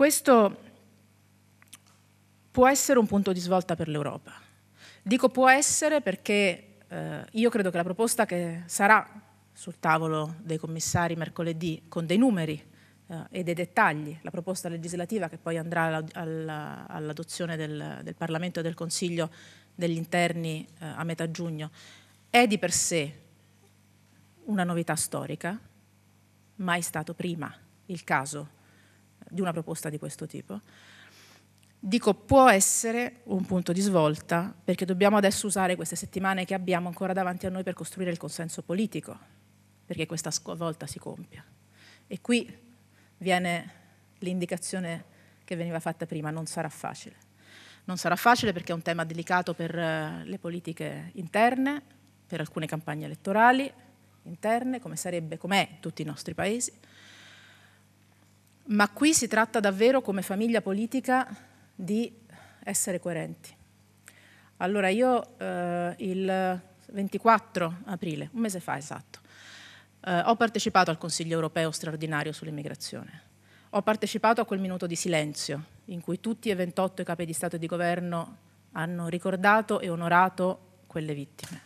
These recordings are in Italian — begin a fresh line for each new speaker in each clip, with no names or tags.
Questo può essere un punto di svolta per l'Europa. Dico può essere perché eh, io credo che la proposta che sarà sul tavolo dei commissari mercoledì con dei numeri eh, e dei dettagli, la proposta legislativa che poi andrà all'adozione del, del, Parlamento e del Consiglio degli interni eh, a metà giugno, è di per sé una novità storica, mai stato prima il caso di una proposta di questo tipo. Dico può essere un punto di svolta perché dobbiamo adesso usare queste settimane che abbiamo ancora davanti a noi per costruire il consenso politico, perché questa svolta si compia. E qui viene l'indicazione che veniva fatta prima, non sarà facile. Non sarà facile perché è un tema delicato per eh, le politiche interne, per alcune campagne elettorali interne, come sarebbe, com'è in tutti i nostri paesi ma qui si tratta davvero come famiglia politica di essere coerenti. Allora io eh, il 24 aprile, un mese fa esatto, eh, ho partecipato al Consiglio europeo straordinario sull'immigrazione. Ho partecipato a quel minuto di silenzio in cui tutti e 28 i capi di Stato e di Governo hanno ricordato e onorato quelle vittime.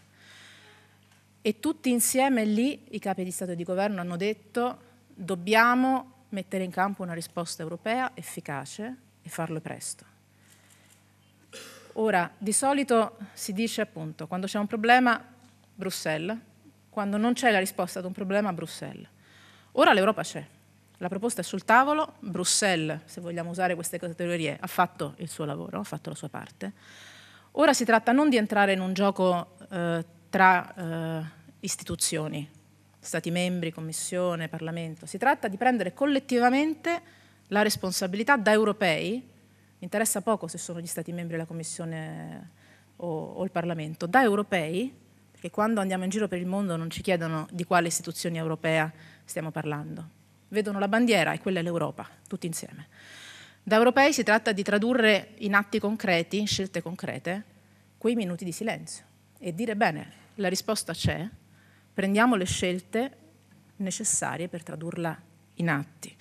E tutti insieme lì i capi di Stato e di Governo hanno detto dobbiamo mettere in campo una risposta europea efficace e farlo presto. Ora, di solito si dice appunto, quando c'è un problema, Bruxelles, quando non c'è la risposta ad un problema, Bruxelles. Ora l'Europa c'è, la proposta è sul tavolo, Bruxelles, se vogliamo usare queste categorie, ha fatto il suo lavoro, ha fatto la sua parte. Ora si tratta non di entrare in un gioco eh, tra eh, istituzioni, Stati membri, Commissione, Parlamento. Si tratta di prendere collettivamente la responsabilità da europei, mi interessa poco se sono gli Stati membri la Commissione o, o il Parlamento, da europei, perché quando andiamo in giro per il mondo non ci chiedono di quale istituzione europea stiamo parlando. Vedono la bandiera e quella è l'Europa, tutti insieme. Da europei si tratta di tradurre in atti concreti, in scelte concrete, quei minuti di silenzio e dire bene, la risposta c'è, prendiamo le scelte necessarie per tradurla in atti.